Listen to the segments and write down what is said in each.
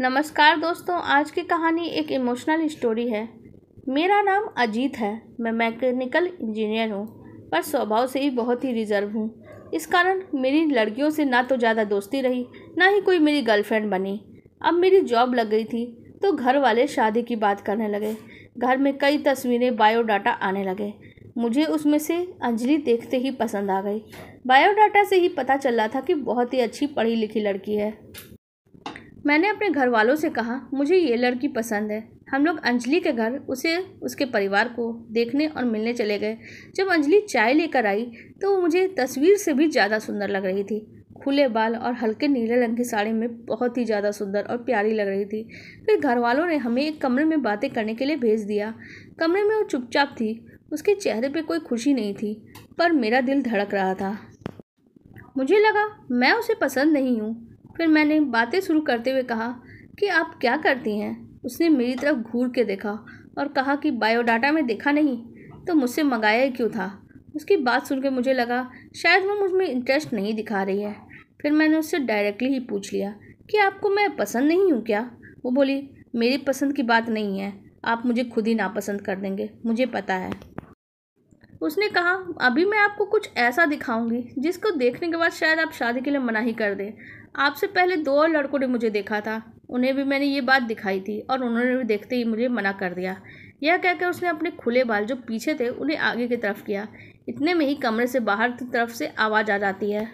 नमस्कार दोस्तों आज की कहानी एक इमोशनल स्टोरी है मेरा नाम अजीत है मैं मैकेनिकल इंजीनियर हूँ पर स्वभाव से ही बहुत ही रिजर्व हूँ इस कारण मेरी लड़कियों से ना तो ज़्यादा दोस्ती रही ना ही कोई मेरी गर्लफ्रेंड बनी अब मेरी जॉब लग गई थी तो घर वाले शादी की बात करने लगे घर में कई तस्वीरें बायोडाटा आने लगे मुझे उसमें से अंजलि देखते ही पसंद आ गई बायोडाटा से ही पता चल रहा था कि बहुत ही अच्छी पढ़ी लिखी लड़की है मैंने अपने घर वालों से कहा मुझे ये लड़की पसंद है हम लोग अंजलि के घर उसे उसके परिवार को देखने और मिलने चले गए जब अंजलि चाय लेकर आई तो वो मुझे तस्वीर से भी ज़्यादा सुंदर लग रही थी खुले बाल और हल्के नीले रंग की साड़ी में बहुत ही ज़्यादा सुंदर और प्यारी लग रही थी फिर घर वालों ने हमें एक कमरे में बातें करने के लिए भेज दिया कमरे में वो चुपचाप थी उसके चेहरे पर कोई खुशी नहीं थी पर मेरा दिल धड़क रहा था मुझे लगा मैं उसे पसंद नहीं हूँ फिर मैंने बातें शुरू करते हुए कहा कि आप क्या करती हैं उसने मेरी तरफ घूर के देखा और कहा कि बायोडाटा में देखा नहीं तो मुझसे मंगाया ही क्यों था उसकी बात सुनकर मुझे लगा शायद वो मुझमें इंटरेस्ट नहीं दिखा रही है फिर मैंने उससे डायरेक्टली ही पूछ लिया कि आपको मैं पसंद नहीं हूँ क्या वो बोली मेरी पसंद की बात नहीं है आप मुझे खुद ही नापसंद कर देंगे मुझे पता है उसने कहा अभी मैं आपको कुछ ऐसा दिखाऊंगी जिसको देखने के बाद शायद आप शादी के लिए मना ही कर दें आपसे पहले दो और लड़कों ने मुझे देखा था उन्हें भी मैंने ये बात दिखाई थी और उन्होंने भी देखते ही मुझे मना कर दिया यह कहकर उसने अपने खुले बाल जो पीछे थे उन्हें आगे की तरफ किया इतने में ही कमरे से बाहर की तरफ से आवाज़ आ जाती है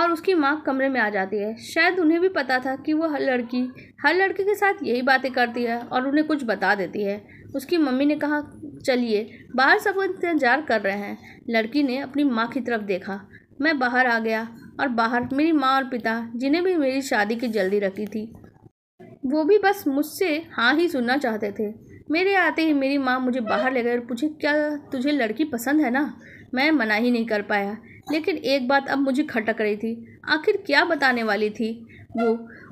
और उसकी माँ कमरे में आ जाती है शायद उन्हें भी पता था कि वह हर लड़की हर लड़के के साथ यही बातें करती है और उन्हें कुछ बता देती है उसकी मम्मी ने कहा चलिए बाहर सब इंतजार कर रहे हैं लड़की ने अपनी माँ की तरफ देखा मैं बाहर आ गया और बाहर मेरी माँ और पिता जिन्हें भी मेरी शादी की जल्दी रखी थी वो भी बस मुझसे हाँ ही सुनना चाहते थे मेरे आते ही मेरी माँ मुझे बाहर ले गई और पूछे क्या तुझे लड़की पसंद है ना मैं मना ही नहीं कर पाया लेकिन एक बात अब मुझे खटक रही थी आखिर क्या बताने वाली थी वो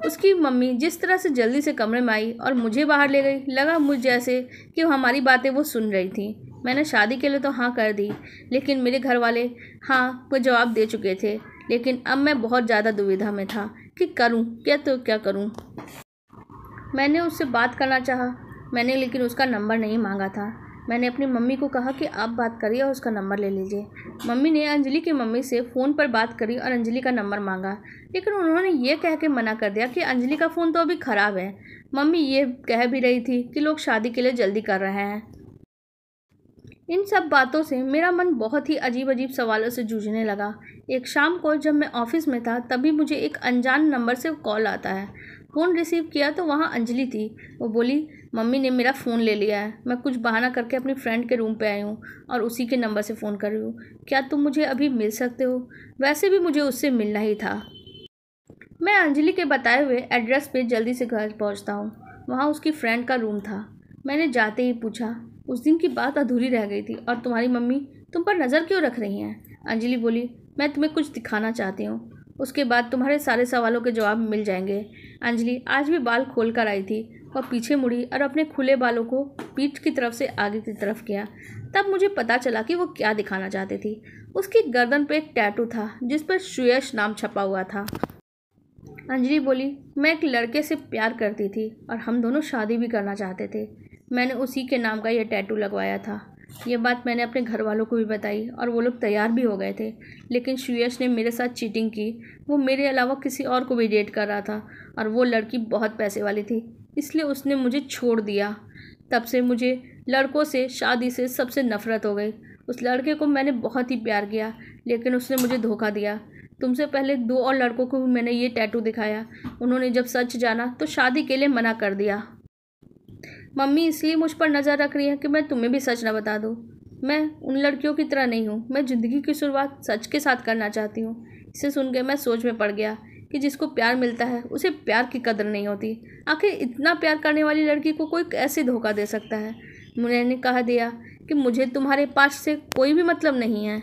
उसकी मम्मी जिस तरह से जल्दी से कमरे में आई और मुझे बाहर ले गई लगा मुझ जैसे कि हमारी बातें वो सुन रही थी मैंने शादी के लिए तो हाँ कर दी लेकिन मेरे घर वाले हाँ को जवाब दे चुके थे लेकिन अब मैं बहुत ज़्यादा दुविधा में था कि करूँ क्या तो क्या करूँ मैंने उससे बात करना चाहा मैंने लेकिन उसका नंबर नहीं मांगा था मैंने अपनी मम्मी को कहा कि आप बात करिए और उसका नंबर ले लीजिए मम्मी ने अंजलि की मम्मी से फ़ोन पर बात करी और अंजलि का नंबर मांगा लेकिन उन्होंने ये कह के मना कर दिया कि अंजलि का फ़ोन तो अभी ख़राब है मम्मी ये कह भी रही थी कि लोग शादी के लिए जल्दी कर रहे हैं इन सब बातों से मेरा मन बहुत ही अजीब अजीब सवालों से जूझने लगा एक शाम को जब मैं ऑफिस में था तभी मुझे एक अनजान नंबर से कॉल आता है फ़ोन रिसीव किया तो वहाँ अंजलि थी वो बोली मम्मी ने मेरा फ़ोन ले लिया है मैं कुछ बहाना करके अपनी फ्रेंड के रूम पे आई हूँ और उसी के नंबर से फ़ोन कर रही हूँ क्या तुम मुझे अभी मिल सकते हो वैसे भी मुझे उससे मिलना ही था मैं अंजलि के बताए हुए एड्रेस पे जल्दी से घर पहुँचता हूँ वहाँ उसकी फ्रेंड का रूम था मैंने जाते ही पूछा उस दिन की बात अधूरी रह गई थी और तुम्हारी मम्मी तुम पर नज़र क्यों रख रही हैं अंजलि बोली मैं तुम्हें कुछ दिखाना चाहती हूँ उसके बाद तुम्हारे सारे सवालों के जवाब मिल जाएंगे अंजलि आज भी बाल खोल कर आई थी और पीछे मुड़ी और अपने खुले बालों को पीठ की तरफ से आगे की तरफ किया तब मुझे पता चला कि वो क्या दिखाना चाहती थी उसकी गर्दन पर एक टैटू था जिस पर श्रेयश नाम छपा हुआ था अंजलि बोली मैं एक लड़के से प्यार करती थी और हम दोनों शादी भी करना चाहते थे मैंने उसी के नाम का यह टैटू लगवाया था ये बात मैंने अपने घर वालों को भी बताई और वो लोग तैयार भी हो गए थे लेकिन श्रेयस ने मेरे साथ चीटिंग की वो मेरे अलावा किसी और को भी डेट कर रहा था और वो लड़की बहुत पैसे वाली थी इसलिए उसने मुझे छोड़ दिया तब से मुझे लड़कों से शादी से सबसे नफरत हो गई उस लड़के को मैंने बहुत ही प्यार किया लेकिन उसने मुझे धोखा दिया तुमसे पहले दो और लड़कों को भी मैंने ये टैटू दिखाया उन्होंने जब सच जाना तो शादी के लिए मना कर दिया मम्मी इसलिए मुझ पर नज़र रख रही है कि मैं तुम्हें भी सच ना बता दूँ मैं उन लड़कियों की तरह नहीं हूँ मैं ज़िंदगी की शुरुआत सच के साथ करना चाहती हूँ इसे सुन के मैं सोच में पड़ गया कि जिसको प्यार मिलता है उसे प्यार की कदर नहीं होती आखिर इतना प्यार करने वाली लड़की को कोई कैसे धोखा दे सकता है मैंने कहा दिया कि मुझे तुम्हारे पास से कोई भी मतलब नहीं है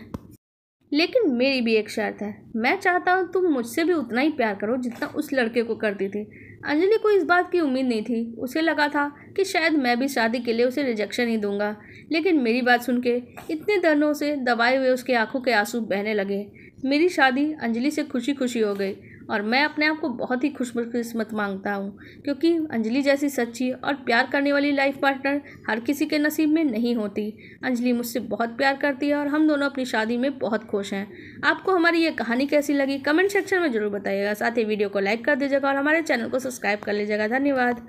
लेकिन मेरी भी एक शर्त है मैं चाहता हूँ तुम मुझसे भी उतना ही प्यार करो जितना उस लड़के को करती थी अंजलि को इस बात की उम्मीद नहीं थी उसे लगा था कि शायद मैं भी शादी के लिए उसे रिजेक्शन ही दूंगा लेकिन मेरी बात सुन के इतने दर्दों से दबाए हुए उसके आंखों के आंसू बहने लगे मेरी शादी अंजलि से खुशी खुशी हो गई और मैं अपने आप को बहुत ही खुशकिस्मत मांगता हूँ क्योंकि अंजलि जैसी सच्ची और प्यार करने वाली लाइफ पार्टनर हर किसी के नसीब में नहीं होती अंजलि मुझसे बहुत प्यार करती है और हम दोनों अपनी शादी में बहुत खुश हैं आपको हमारी ये कहानी कैसी लगी कमेंट सेक्शन में ज़रूर बताइएगा साथ ही वीडियो को लाइक कर दीजिएगा और हमारे चैनल को सब्सक्राइब कर लीजिएगा धन्यवाद